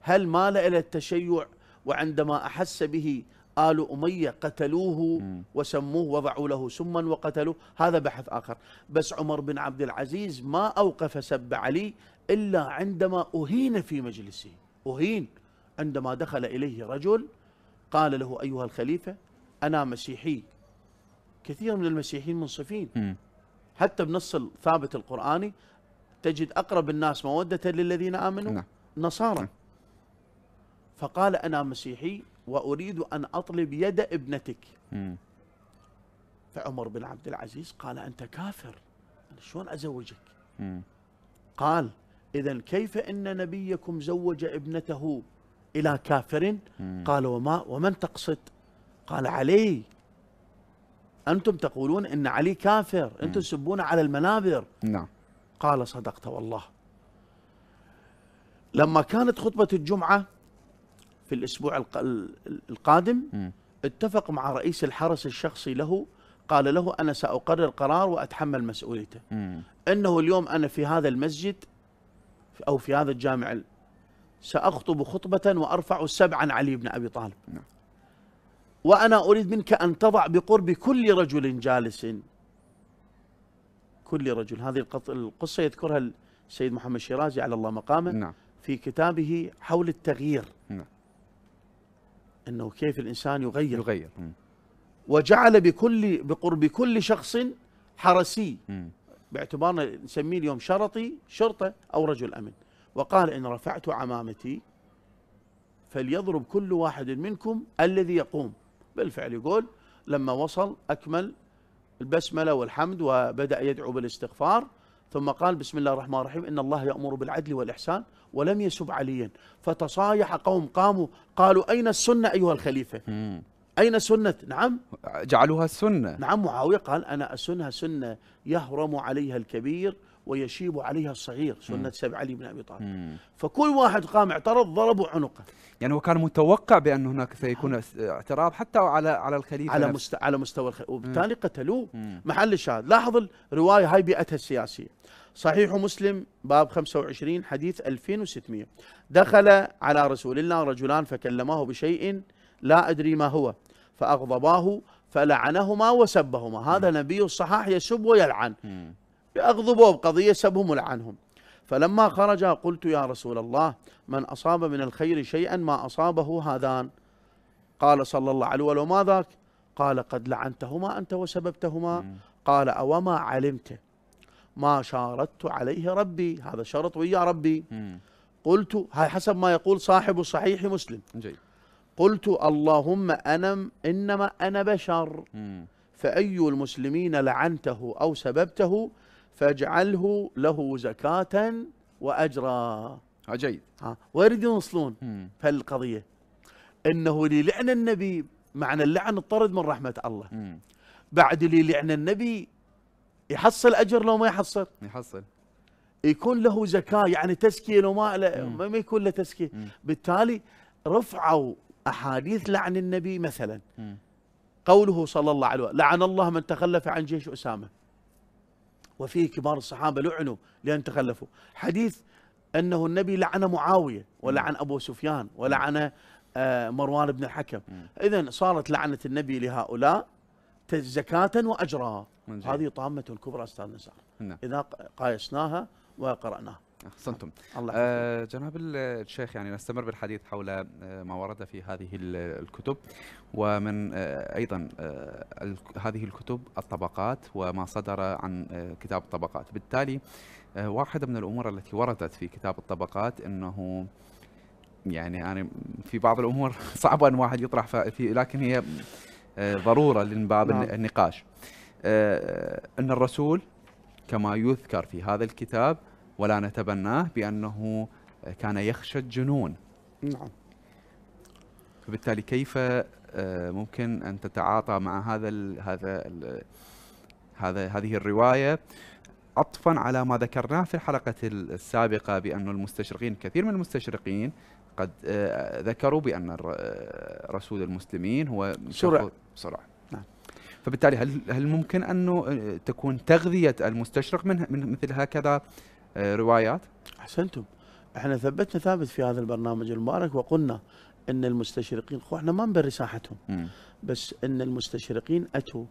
هل مال إلى التشيع وعندما أحس به آل أمية قتلوه وسموه وضعوا له سما وقتلوه هذا بحث آخر بس عمر بن عبد العزيز ما أوقف سب علي إلا عندما أهين في مجلسه أهين عندما دخل إليه رجل قال له أيها الخليفة أنا مسيحي كثير من المسيحيين منصفين حتى بنص الثابت القرآني تجد أقرب الناس مودة للذين آمنوا نعم. نصارى نعم. فقال أنا مسيحي وأريد أن أطلب يد ابنتك فعمر بن عبد العزيز قال أنت كافر أنا شلون أزوجك قال إذا كيف إن نبيكم زوج ابنته إلى كافر قال وما ومن تقصد قال علي أنتم تقولون إن علي كافر أنتم تسبون على المنابر نعم قال صدقت والله لما كانت خطبة الجمعة في الاسبوع القادم م. اتفق مع رئيس الحرس الشخصي له قال له انا ساقرر قرار واتحمل مسؤوليته م. انه اليوم انا في هذا المسجد او في هذا الجامع ساخطب خطبه وارفع سبعا علي بن ابي طالب م. نعم. وانا اريد منك ان تضع بقرب كل رجل جالس كل رجل هذه القصه يذكرها السيد محمد شيرازي على الله مقامه نعم. في كتابه حول التغيير نعم. انه كيف الانسان يغير يغير وجعل بكل بقرب كل شخص حرسي باعتبارنا نسميه اليوم شرطي شرطه او رجل امن وقال ان رفعت عمامتي فليضرب كل واحد منكم الذي يقوم بالفعل يقول لما وصل اكمل البسمله والحمد وبدا يدعو بالاستغفار ثم قال بسم الله الرحمن الرحيم ان الله يامر بالعدل والاحسان ولم يسب عليا فتصايح قوم قاموا قالوا أين السنة أيها الخليفة أين سنة نعم جعلوها السنة نعم معاوية قال أنا أسنها سنة يهرم عليها الكبير ويشيب عليها الصغير سنة سبع علي بن أبي طالب مم. فكل واحد قام اعترض ضربوا عنقه يعني هو كان متوقع بأن هناك سيكون اعتراض حتى على على الخليفة على مست... على مستوى الخليفة وبالتالي قتلوه محل الشاهد لاحظ الرواية هاي بيئتها السياسية صحيح مسلم باب 25 حديث 2600 دخل على رسول الله رجلان فكلماه بشيء لا أدري ما هو فأغضباه فلعنهما وسبهما هذا نعم. نبي الصحاح يسب ويلعن أغضبوه بقضية سبهم ولعنهم فلما خرج قلت يا رسول الله من أصاب من الخير شيئا ما أصابه هذان قال صلى الله عليه وسلم وما ذاك قال قد لعنتهما أنت وسببتهما قال أوما علمته ما شاردت عليه ربي هذا شرط ويا ربي مم. قلت هاي حسب ما يقول صاحب صحيح مسلم جيد قلت اللهم أنا إنما أنا بشر مم. فأي المسلمين لعنته أو سببته فاجعله له زكاة وأجرا جيد ها ويريد يوصلون في القضية أنه للعن النبي معنى اللعن الطرد من رحمة الله مم. بعد للعن النبي يحصل اجر لو ما يحصل يحصل يكون له زكاه يعني تزكيه لو ما له ما يكون له تزكيه بالتالي رفعوا احاديث لعن النبي مثلا م. قوله صلى الله عليه وسلم لعن الله من تخلف عن جيش اسامه وفيه كبار الصحابه لعنوا لان تخلفوا حديث انه النبي لعن معاويه ولعن ابو سفيان ولعن آه، مروان بن الحكم اذا صارت لعنه النبي لهؤلاء زكاة وأجرا هذه طامة الكبرى أستاذ نزار نعم. إذا قايسناها وقرأناها احسنتم الله آه جناب الشيخ يعني نستمر بالحديث حول آه، ما ورد في هذه الكتب ومن آه ايضا آه هذه الكتب الطبقات وما صدر عن آه كتاب الطبقات بالتالي آه واحده من الامور التي وردت في كتاب الطبقات انه يعني انا يعني في بعض الامور (laughs) صعب ان واحد يطرح في لكن هي آه، ضروره لباب نعم. النقاش آه، ان الرسول كما يذكر في هذا الكتاب ولا نتبناه بانه كان يخشى الجنون نعم فبالتالي كيف آه، ممكن ان تتعاطى مع هذا الـ هذا الـ هذا هذه الروايه عطفا على ما ذكرناه في الحلقه السابقه بأن المستشرقين كثير من المستشرقين قد آه، ذكروا بان آه، رسول المسلمين هو سرع سرع نعم فبالتالي هل هل ممكن انه آه، تكون تغذيه المستشرق من من مثل هكذا روايات؟ احسنتم احنا ثبتنا ثابت في هذا البرنامج المبارك وقلنا ان المستشرقين احنا ما نبرر ساحتهم بس ان المستشرقين اتوا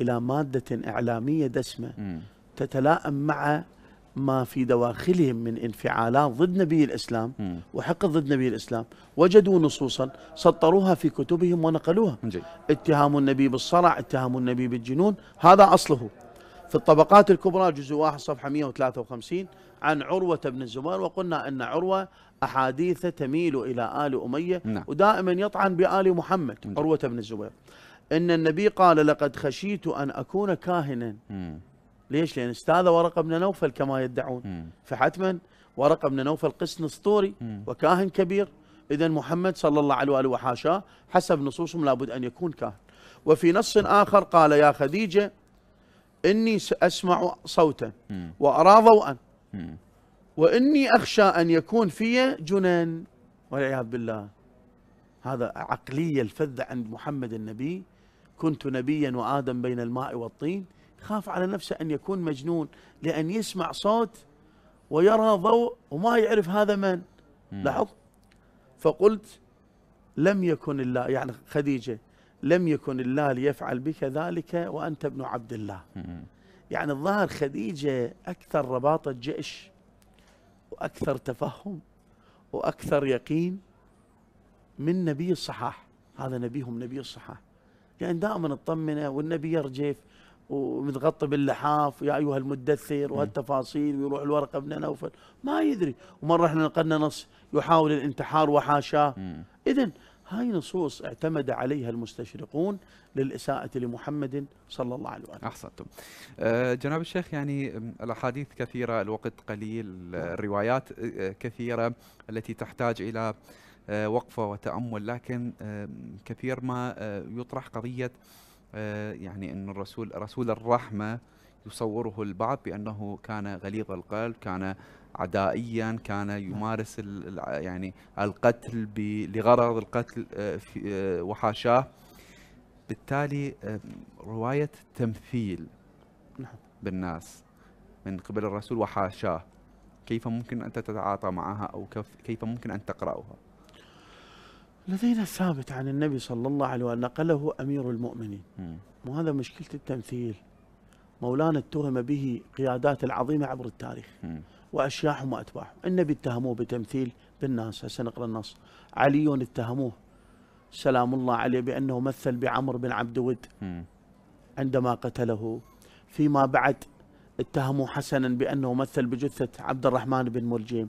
الى ماده اعلاميه دسمه تتلائم مع ما في دواخلهم من انفعالات ضد نبي الاسلام وحقد ضد نبي الاسلام وجدوا نصوصا سطروها في كتبهم ونقلوها جي. اتهام النبي بالصرع اتهام النبي بالجنون هذا اصله في الطبقات الكبرى جزء واحد صفحه 153 عن عروه بن الزبير وقلنا ان عروه احاديث تميل الى ال اميه نعم. ودائما يطعن بال محمد عروه بن الزبير ان النبي قال لقد خشيت ان اكون كاهنا مم. ليش؟ لان استاذه ورقه بن نوفل كما يدعون مم. فحتما ورقه بن نوفل قسن اسطوري وكاهن كبير اذا محمد صلى الله عليه واله وحاشاه حسب نصوصهم لابد ان يكون كاهن وفي نص اخر قال يا خديجه اني اسمع صوتا وارى ضوءا واني اخشى ان يكون في جنان والعياذ بالله هذا عقليه الفذه عند محمد النبي كنت نبيا وادم بين الماء والطين خاف على نفسه أن يكون مجنون لأن يسمع صوت ويرى ضوء وما يعرف هذا من لاحظ فقلت لم يكن الله يعني خديجة لم يكن الله ليفعل بك ذلك وأنت ابن عبد الله يعني الظاهر خديجة أكثر رباطة جيش وأكثر تفهم وأكثر يقين من نبي الصحاح هذا نبيهم نبي الصحاح لأن يعني دائما اطمنه والنبي يرجف ومتغطي باللحاف يا ايها المدثر وهالتفاصيل ويروح الورقه ابن نوفل ما يدري ومره احنا نقلنا نص يحاول الانتحار وحاشاه اذا هاي نصوص اعتمد عليها المستشرقون للإساءة لمحمد صلى الله عليه وسلم أحسنتم آه، جناب الشيخ يعني الأحاديث كثيرة الوقت قليل نعم. الروايات آه، كثيرة التي تحتاج إلى آه، وقفة وتأمل لكن كثير ما يطرح قضية آه، يعني أن الرسول رسول الرحمة يصوره البعض بأنه كان غليظ القلب كان عدائيا كان نعم. يمارس يعني القتل لغرض القتل آه، آه، وحاشاه بالتالي رواية تمثيل نعم. بالناس من قبل الرسول وحاشاه كيف ممكن أن تتعاطى معها أو كيف ممكن أن تقرأها لدينا ثابت عن النبي صلى الله عليه وسلم نقله أمير المؤمنين وهذا مشكلة التمثيل مولانا اتهم به قيادات العظيمة عبر التاريخ وأشياحهم وأتباعهم النبي اتهموه بتمثيل بالناس هسه نقرأ النص علي اتهموه سلام الله عليه بأنه مثل بعمر بن عبد ود عندما قتله فيما بعد اتهموا حسنا بأنه مثل بجثة عبد الرحمن بن مرجيم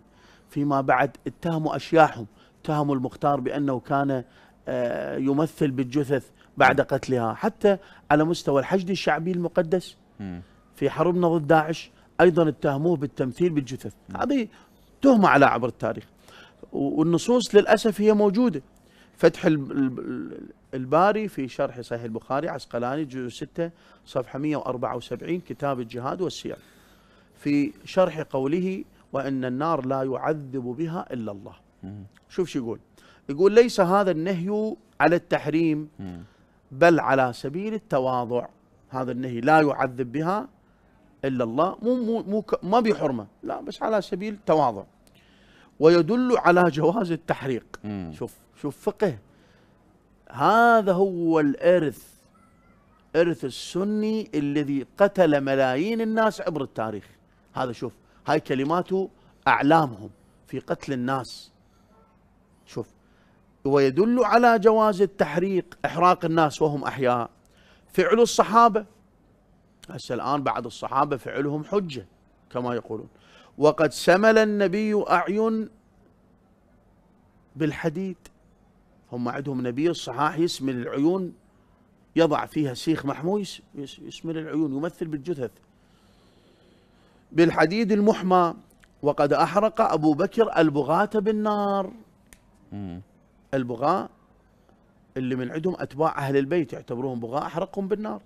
فيما بعد اتهموا أشياحهم اتهموا المختار بأنه كان آه، يمثل بالجثث بعد قتلها حتى على مستوى الحشد الشعبي المقدس في حربنا ضد داعش أيضا اتهموه بالتمثيل بالجثث هذه تهمة على عبر التاريخ والنصوص للأسف هي موجودة فتح الباري في شرح صحيح البخاري عسقلاني جزء 6 صفحة 174 كتاب الجهاد والسير في شرح قوله وأن النار لا يعذب بها إلا الله شوف شو يقول يقول ليس هذا النهي على التحريم بل على سبيل التواضع هذا النهي لا يعذب بها الا الله مو مو مو ما بحرمه لا بس على سبيل التواضع ويدل على جواز التحريق مم. شوف شوف فقه هذا هو الارث ارث السني الذي قتل ملايين الناس عبر التاريخ هذا شوف هاي كلماته اعلامهم في قتل الناس شوف ويدل على جواز التحريق إحراق الناس وهم أحياء فعل الصحابة هسه الآن بعد الصحابة فعلهم حجة كما يقولون وقد سمل النبي أعين بالحديد هم عندهم نبي الصحاح يسمل العيون يضع فيها سيخ محمو يسمل العيون يمثل بالجثث بالحديد المحمى وقد أحرق أبو بكر البغاة بالنار البغاء اللي من عندهم أتباع أهل البيت يعتبروهم بغاء أحرقهم بالنار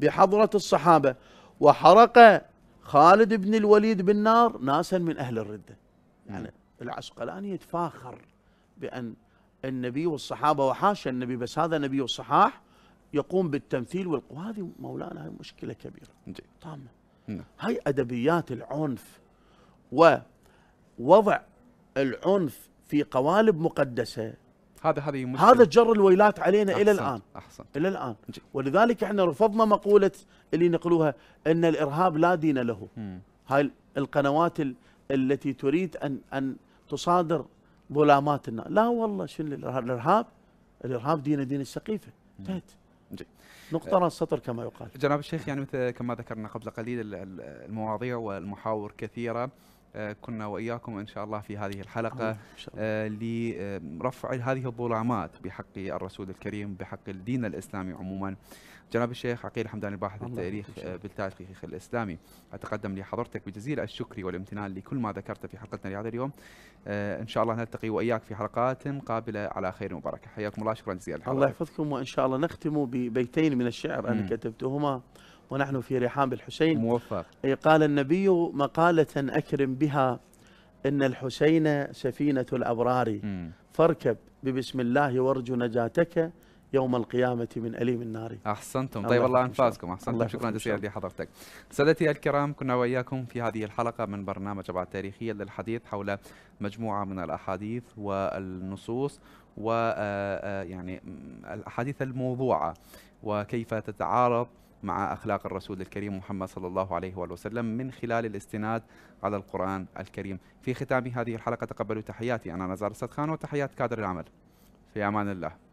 بحضرة الصحابة وحرق خالد بن الوليد بالنار ناسا من أهل الردة يعني العسقلاني يتفاخر بأن النبي والصحابة وحاشا النبي بس هذا نبي الصحاح يقوم بالتمثيل والقوة هذه مولانا هاي مشكلة كبيرة طامة نعم. هاي أدبيات العنف ووضع العنف في قوالب مقدسه هذا هذه هذا جر الويلات علينا أحسن الى الان احسن الى الان جي. ولذلك احنا رفضنا مقوله اللي نقلوها ان الارهاب لا دين له هاي القنوات ال التي تريد ان ان تصادر ظلامات الناس لا والله شنو الارهاب الارهاب الارهاب دين دين السقيفه انتهت نقطة راس سطر كما يقال جناب الشيخ يعني مثل كما ذكرنا قبل قليل المواضيع والمحاور كثيرة آه، كنا وإياكم إن شاء الله في هذه الحلقة آه، آه، لرفع هذه الظلامات بحق الرسول الكريم بحق الدين الإسلامي عموما جناب الشيخ عقيل حمدان الباحث التاريخ بالتاريخ الإسلامي أتقدم لحضرتك بجزيل الشكر والامتنان لكل ما ذكرت في حلقتنا لهذا اليوم إن شاء الله نلتقي وإياك في حلقات قابلة على خير وبركة حياكم الله شكرا جزيلا الله يحفظكم وإن شاء الله نختم ببيتين من الشعر أنا كتبتهما ونحن في رحاب الحسين موفق قال النبي مقالة أكرم بها إن الحسين سفينة الأبرار فاركب ببسم الله وارجو نجاتك يوم القيامة من أليم النار أحسنتم طيب الله أنفاسكم أحسنتم شكرا جزيلا لحضرتك سادتي الكرام كنا وإياكم في هذه الحلقة من برنامج بعد تاريخية للحديث حول مجموعة من الأحاديث والنصوص و آه، آه، يعني الأحاديث الموضوعة وكيف تتعارض مع أخلاق الرسول الكريم محمد صلى الله عليه وآله وسلم من خلال الاستناد على القرآن الكريم في ختام هذه الحلقة تقبلوا تحياتي أنا نزار السدخان وتحيات كادر العمل في أمان الله